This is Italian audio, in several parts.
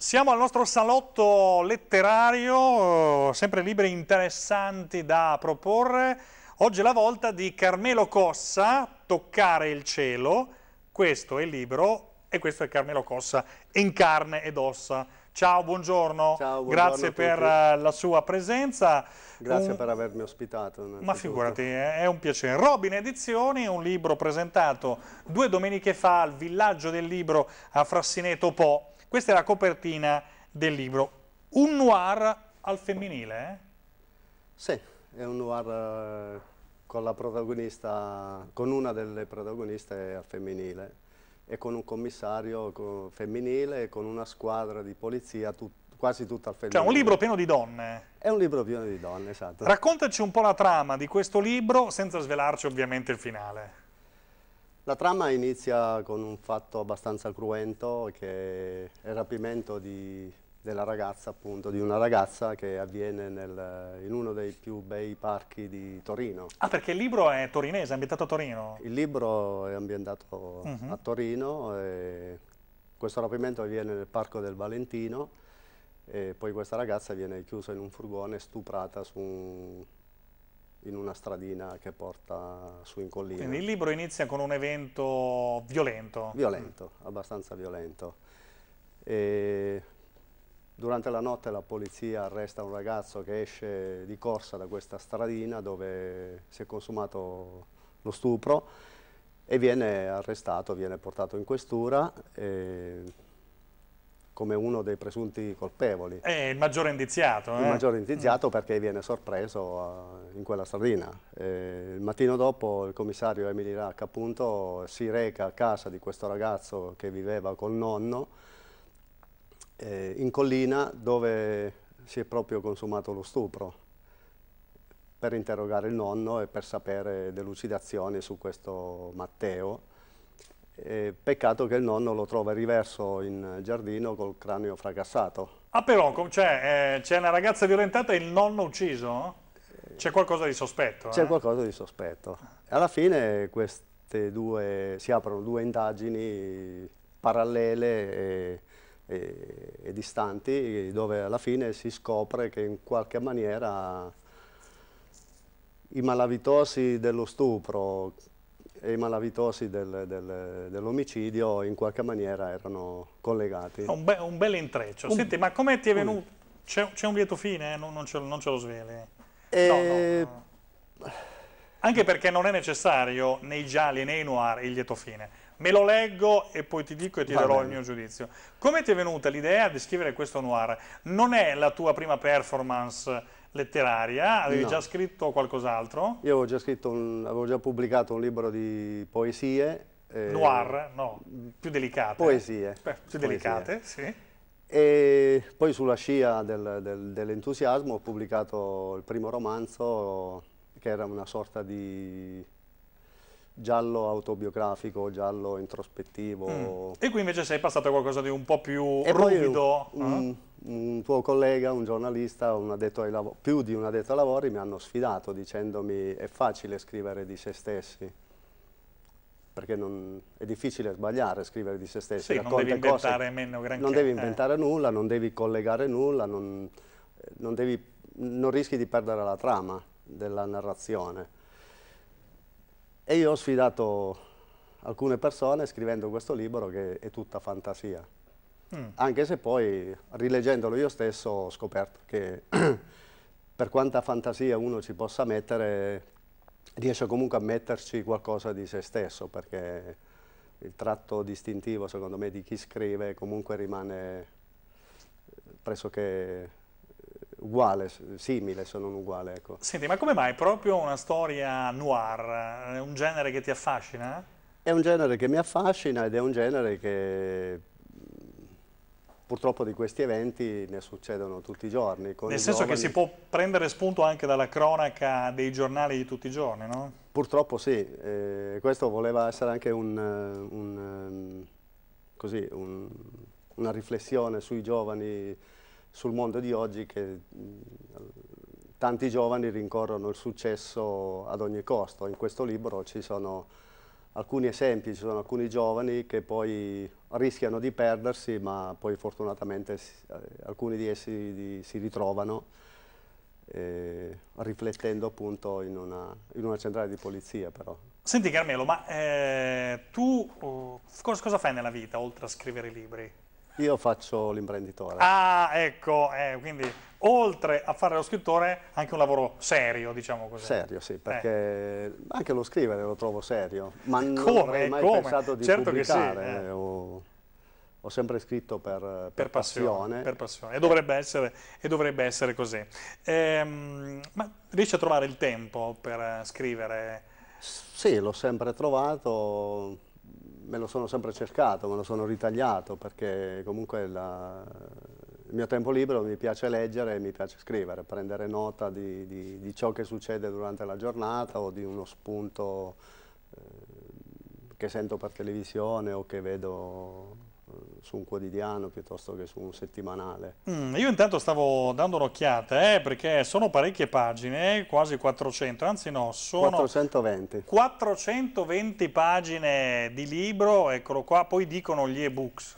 Siamo al nostro salotto letterario, eh, sempre libri interessanti da proporre. Oggi è la volta di Carmelo Cossa, Toccare il cielo. Questo è il libro e questo è Carmelo Cossa in carne ed ossa. Ciao, buongiorno. Ciao, buongiorno Grazie per eh, la sua presenza. Grazie un... per avermi ospitato. Ma figurati, è un piacere. Robin Edizioni, un libro presentato due domeniche fa al Villaggio del Libro a Frassineto Po questa è la copertina del libro. Un noir al femminile? Eh? Sì, è un noir eh, con la protagonista, con una delle protagoniste al femminile e con un commissario femminile e con una squadra di polizia tut quasi tutta al femminile. Cioè un libro pieno di donne. Eh? È un libro pieno di donne, esatto. Raccontaci un po' la trama di questo libro senza svelarci ovviamente il finale. La trama inizia con un fatto abbastanza cruento che è il rapimento di, della ragazza, appunto, di una ragazza che avviene nel, in uno dei più bei parchi di Torino. Ah, perché il libro è torinese, è ambientato a Torino? Il libro è ambientato uh mhm. -huh. a Torino e questo rapimento avviene nel parco del Valentino e poi questa ragazza viene chiusa in un furgone stuprata su un in una stradina che porta su in collina. Quindi il libro inizia con un evento violento. Violento, mm. abbastanza violento. E durante la notte la polizia arresta un ragazzo che esce di corsa da questa stradina dove si è consumato lo stupro e viene arrestato, viene portato in questura come uno dei presunti colpevoli. È il maggiore indiziato. Eh? Il maggiore indiziato mm. perché viene sorpreso eh, in quella stradina. E eh, il mattino dopo il commissario Emily Rack appunto si reca a casa di questo ragazzo che viveva col nonno eh, in collina dove si è proprio consumato lo stupro per interrogare il nonno e per sapere delucidazioni su questo Matteo eh, peccato che il nonno lo trova riverso in giardino col cranio fracassato. Ah però, cioè, eh, c'è eh, una ragazza violentata e il nonno ucciso? C'è qualcosa di sospetto? C'è eh? qualcosa di sospetto. Alla fine queste due, si aprono due indagini parallele e, e, e distanti dove alla fine si scopre che in qualche maniera i malavitosi dello stupro e i malavitosi del, del, dell'omicidio in qualche maniera erano collegati. Un, be un bel intreccio. Un, Senti, ma come ti è venuto? C'è un lieto fine? Eh? Non, non, ce, non, ce, lo sveli? E... Eh, no, no. Anche perché non è necessario nei gialli e nei noir il lieto fine. Me lo leggo e poi ti dico e ti Va darò bene. il mio giudizio. Come ti è venuta l'idea di scrivere questo noir? Non è la tua prima performance letteraria, avevi no. già scritto qualcos'altro? Io avevo già, scritto un, avevo già pubblicato un libro di poesie. Eh, Noir, no, più delicate. Poesie. Beh, più poesie. delicate, sì. E poi sulla scia del, del, dell'entusiasmo ho pubblicato il primo romanzo che era una sorta di giallo autobiografico, giallo introspettivo. Mm. E qui invece sei passato a qualcosa di un po' più e ruvido. Poi, uh -huh un tuo collega, un giornalista, un lavori, più di un addetto ai lavori mi hanno sfidato dicendomi è facile scrivere di se stessi, perché non, è difficile sbagliare scrivere di se stessi. Sì, non devi inventare cose, meno granché. Non devi eh. inventare eh. nulla, non devi collegare nulla, non, non, devi, non rischi di perdere la trama della narrazione. E io ho sfidato alcune persone scrivendo questo libro che è tutta fantasia. Mm. Anche se poi, rileggendolo io stesso, ho scoperto che per quanta fantasia uno ci possa mettere, riesce comunque a metterci qualcosa di se stesso, perché il tratto distintivo, secondo me, di chi scrive comunque rimane eh, pressoché uguale, simile se non uguale. Ecco. Senti, ma come mai proprio una storia noir? È eh, un genere che ti affascina? È un genere che mi affascina ed è un genere che purtroppo di questi eventi ne succedono tutti i giorni. Con Nel senso giovani... che si può prendere spunto anche dalla cronaca dei giornali di tutti i giorni, no? Purtroppo sì, eh, questo voleva essere anche un, eh, un, ehm, così, un, una riflessione sui giovani, sul mondo di oggi che tanti giovani rincorrono il successo ad ogni costo. In questo libro ci sono alcuni esempi, ci sono alcuni giovani che poi rischiano di perdersi, ma poi fortunatamente eh, alcuni di essi si ritrovano eh, riflettendo appunto in una, in una, centrale di polizia però. Senti Carmelo, ma eh, tu oh, cosa fai nella vita oltre a scrivere libri? Io faccio l'imprenditore. Ah, ecco, eh, quindi oltre a fare lo scrittore, anche un lavoro serio, diciamo così. Serio, sì, eh. perché eh. anche lo scrivere lo trovo serio, ma come, non avrei mai come? pensato di certo pubblicare. Che sì, eh. eh o, ho sempre scritto per, per, per passione, passione, Per passione, e dovrebbe essere, e dovrebbe essere così. Ehm, ma riesci a trovare il tempo per scrivere? Sì, l'ho sempre trovato me lo sono sempre cercato, me lo sono ritagliato perché comunque la, il mio tempo libero mi piace leggere e mi piace scrivere, prendere nota di, di, di, ciò che succede durante la giornata o di uno spunto eh, che sento per televisione o che vedo su un quotidiano piuttosto che su un settimanale. Mm, io intanto stavo dando un'occhiata eh, perché sono parecchie pagine, eh, quasi 400, anzi no, sono 420. 420 pagine di libro, eccolo qua, poi dicono gli ebooks.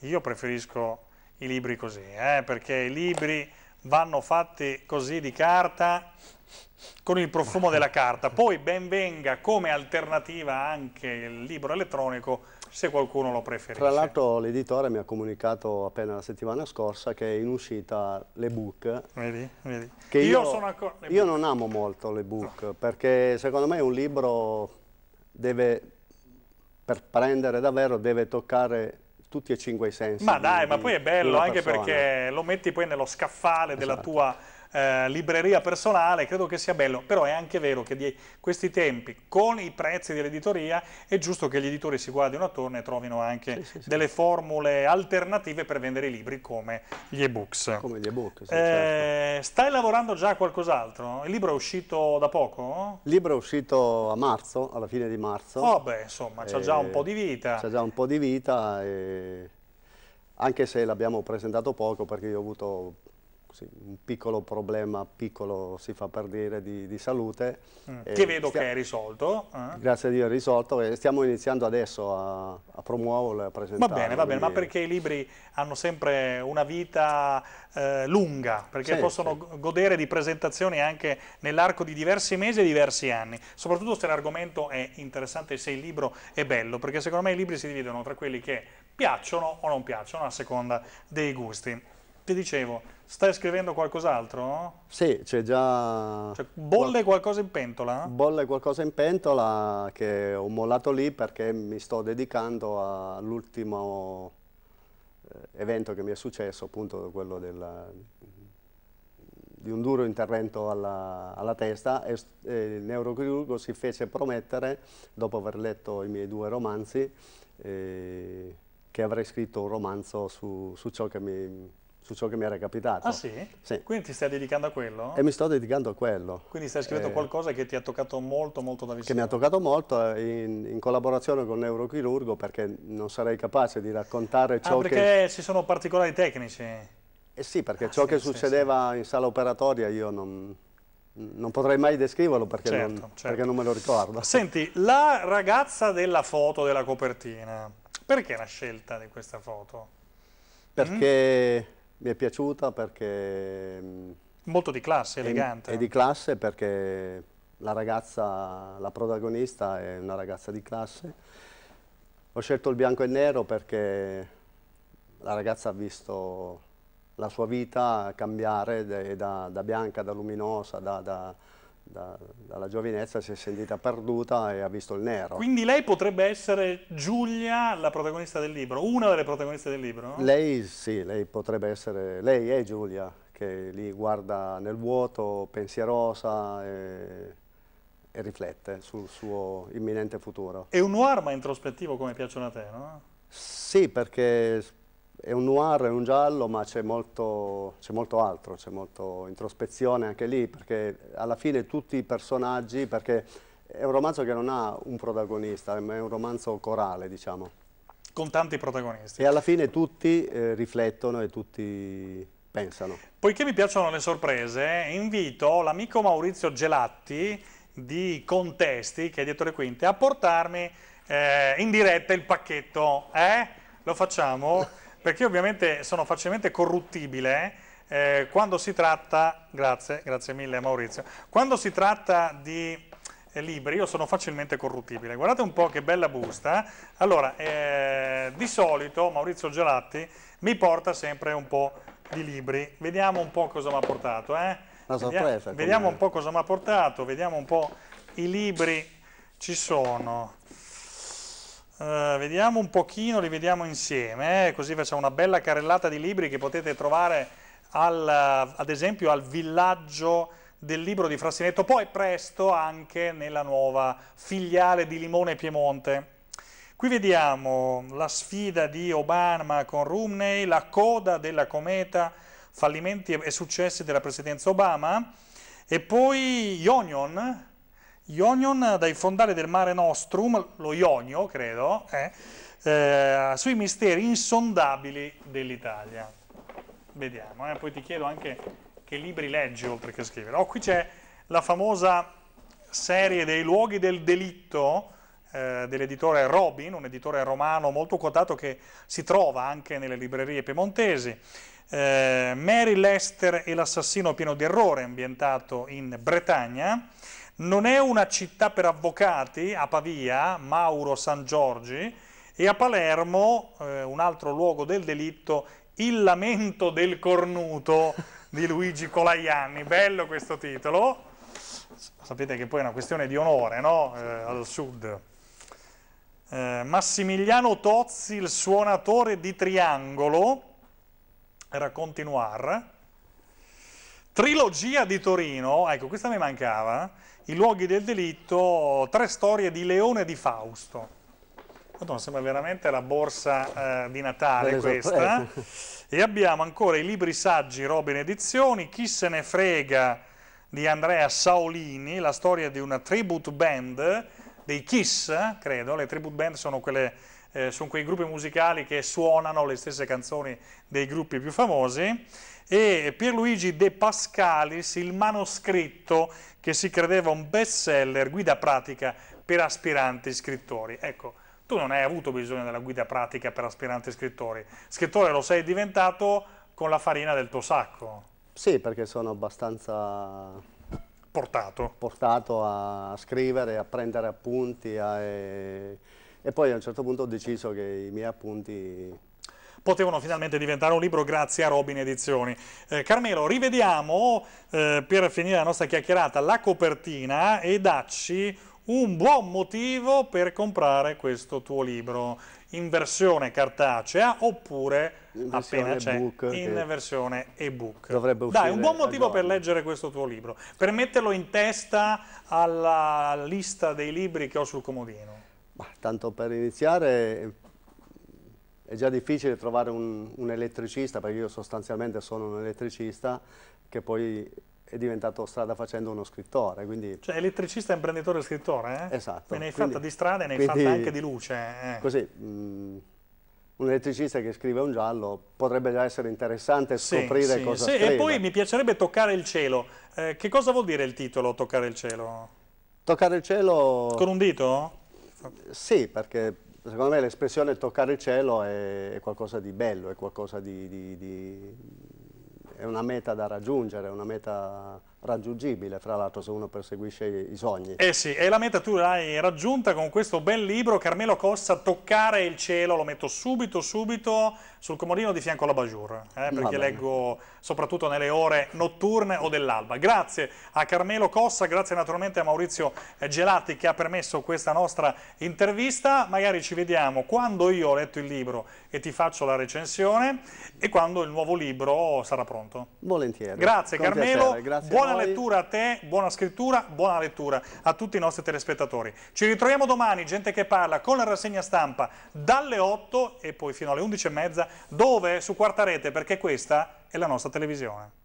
Io preferisco i libri così, eh, perché i libri vanno fatti così di carta con il profumo della carta. Poi ben venga come alternativa anche il libro elettronico se qualcuno lo preferisce. Tra l'altro l'editore mi ha comunicato appena la settimana scorsa che è in uscita l'ebook. Vedi, vedi. Che io, io, sono io non amo molto l'ebook no. perché secondo me un libro deve, per prendere davvero, deve toccare tutti e cinque i sensi. Ma dai, di, ma poi è bello anche persona. perché lo metti poi nello scaffale esatto. della tua eh, libreria personale, credo che sia bello, però è anche vero che di questi tempi, con i prezzi dell'editoria, è giusto che gli editori si guardino attorno e trovino anche sì, sì, delle formule alternative per vendere i libri come gli ebooks. Come gli ebook, sì, eh, certo. Stai lavorando già a qualcos'altro? Il libro è uscito da poco? Il libro è uscito a marzo, alla fine di marzo. Oh beh, insomma, c'è già un eh, po' di vita. C'ha già un po' di vita e anche se l'abbiamo presentato poco perché io ho avuto sì, un piccolo problema, piccolo si fa per dire, di, di salute. Mm. Eh, che vedo che è risolto. Eh. Grazie a Dio è risolto e stiamo iniziando adesso a, a promuoverlo e a presentarlo. Va bene, va bene, ma perché i libri hanno sempre una vita eh, lunga, perché sì, possono sì. godere di presentazioni anche nell'arco di diversi mesi e diversi anni. Soprattutto se l'argomento è interessante, se il libro è bello, perché secondo me i libri si dividono tra quelli che piacciono o non piacciono a seconda dei gusti ti dicevo, stai scrivendo qualcos'altro? No? Sì, c'è già... Cioè, bolle qualcosa in pentola? Bolle qualcosa in pentola che ho mollato lì perché mi sto dedicando all'ultimo eh, evento che mi è successo, appunto quello della, di un duro intervento alla, alla testa e, e, il neurochirurgo si fece promettere, dopo aver letto i miei due romanzi, eh, che avrei scritto un romanzo su, su ciò che mi, su ciò che mi era capitato. Ah sì? sì? Quindi ti stai dedicando a quello? E mi sto dedicando a quello. Quindi stai scrivendo eh, qualcosa che ti ha toccato molto, molto da vicino? Che mi ha toccato molto eh, in, in collaborazione con il neurochirurgo perché non sarei capace di raccontare ah, ciò ah, che... perché ci sono particolari tecnici? Eh sì, perché ah, ciò sì, che sì, succedeva in sala operatoria io non... Non potrei mai descriverlo perché, certo, non, certo. perché non me lo ricordo. Senti, la ragazza della foto della copertina, perché la scelta di questa foto? Perché mm? Mi è piaciuta perché... Mm, Molto di classe, elegante. È di classe perché la ragazza, la protagonista è una ragazza di classe. Ho scelto il bianco e il nero perché la ragazza ha visto la sua vita cambiare da, da bianca, da luminosa, da, da da, dalla giovinezza si è sentita perduta e ha visto il nero. Quindi lei potrebbe essere Giulia, la protagonista del libro, una delle protagoniste del libro? No? Lei sì, lei potrebbe essere, lei è Giulia, che lì guarda nel vuoto, pensierosa e, e riflette sul suo imminente futuro. È un noir ma introspettivo come piacciono a te, no? Sì, perché è un noir, è un giallo, ma c'è molto, molto, altro, c'è molto introspezione anche lì, perché alla fine tutti i personaggi, perché è un romanzo che non ha un protagonista, ma è un romanzo corale, diciamo. Con tanti protagonisti. E alla fine tutti eh, riflettono e tutti pensano. Poiché mi piacciono le sorprese, invito l'amico Maurizio Gelatti di Contesti, che è dietro le quinte, a portarmi eh, in diretta il pacchetto. Eh? Lo facciamo? perché ovviamente sono facilmente corruttibile eh, quando si tratta, grazie, grazie mille Maurizio, quando si tratta di eh, libri io sono facilmente corruttibile. Guardate un po' che bella busta. Allora, eh, di solito Maurizio Gelatti mi porta sempre un po' di libri. Vediamo un po' cosa mi ha portato. Eh? Una sorpresa. Vediamo, vediamo un po' cosa mi ha portato, vediamo un po' i libri ci sono. Eh, vediamo un pochino, li vediamo insieme, eh? così facciamo una bella carrellata di libri che potete trovare al, ad esempio al villaggio del libro di Frassinetto, poi presto anche nella nuova filiale di Limone Piemonte. Qui vediamo la sfida di Obama con Rumney, la coda della cometa, fallimenti e successi della presidenza Obama, e poi Yonion, Ionion dai fondali del mare Nostrum, lo Ionio credo, eh, eh, sui misteri insondabili dell'Italia. Vediamo, eh, poi ti chiedo anche che libri leggi oltre che scrivere. Oh, qui c'è la famosa serie dei luoghi del delitto eh, dell'editore Robin, un editore romano molto quotato che si trova anche nelle librerie piemontesi. Eh, Mary Lester e l'assassino pieno di errore, ambientato in Bretagna. Non è una città per avvocati, a Pavia, Mauro San Giorgi, e a Palermo, eh, un altro luogo del delitto, Il lamento del cornuto di Luigi Colaianni. Bello questo titolo. Sapete che poi è una questione di onore, no? Eh, al sud. Eh, Massimiliano Tozzi, il suonatore di triangolo, era noir. Trilogia di Torino, ecco, questa mi mancava i luoghi del delitto, tre storie di Leone di Fausto. Madonna, sembra veramente la borsa eh, di Natale esatto, questa. Eh. Eh. E abbiamo ancora i libri saggi Robin Edizioni, Chi se ne frega di Andrea Saolini, la storia di una tribute band dei Kiss, credo. Le tribute band sono, quelle, eh, sono quei gruppi musicali che suonano le stesse canzoni dei gruppi più famosi e Pierluigi De Pascalis il manoscritto che si credeva un best seller, guida pratica per aspiranti scrittori. Ecco, tu non hai avuto bisogno della guida pratica per aspiranti scrittori, scrittore lo sei diventato con la farina del tuo sacco. Sì, perché sono abbastanza portato, portato a scrivere, a prendere appunti a... e poi a un certo punto ho deciso che i miei appunti potevano finalmente diventare un libro grazie a Robin Edizioni. Eh, Carmelo, rivediamo eh, per finire la nostra chiacchierata la copertina e dacci un buon motivo per comprare questo tuo libro in versione cartacea oppure appena c'è in versione ebook. Dovrebbe uscire. Dai, un buon motivo per leggere questo tuo libro, per metterlo in testa alla lista dei libri che ho sul comodino. Ma, tanto per iniziare è già difficile trovare un, un elettricista, perché io sostanzialmente sono un elettricista, che poi è diventato strada facendo uno scrittore. Quindi... Cioè elettricista, imprenditore e scrittore? Eh? Esatto. E ne hai quindi, fatta di strada e ne hai fatta anche di luce. Eh. Così, mh, mm, un elettricista che scrive un giallo potrebbe già essere interessante scoprire sì, sì, cosa sì. Scrive. E poi mi piacerebbe toccare il cielo. Eh, che cosa vuol dire il titolo toccare il cielo? Toccare il cielo... Con un dito? Sì, perché secondo me l'espressione toccare il cielo è, è, qualcosa di bello, è qualcosa di, di, di, è una meta da raggiungere, è una meta raggiungibile, fra l'altro se uno perseguisce i sogni. Eh sì, e la meta tu l'hai raggiunta con questo bel libro, Carmelo Cossa, Toccare il cielo, lo metto subito, subito sul comodino di fianco alla Bajur, eh, perché leggo soprattutto nelle ore notturne o dell'alba. Grazie a Carmelo Cossa, grazie naturalmente a Maurizio eh, Gelati che ha permesso questa nostra intervista, magari ci vediamo quando io ho letto il libro e ti faccio la recensione e quando il nuovo libro sarà pronto. Volentieri. Grazie con Carmelo, piacere, grazie buona buona lettura a te, buona scrittura, buona lettura a tutti i nostri telespettatori. Ci ritroviamo domani, gente che parla, con la rassegna stampa dalle 8 e poi fino alle 11.30, dove? Su quarta rete, perché questa è la nostra televisione.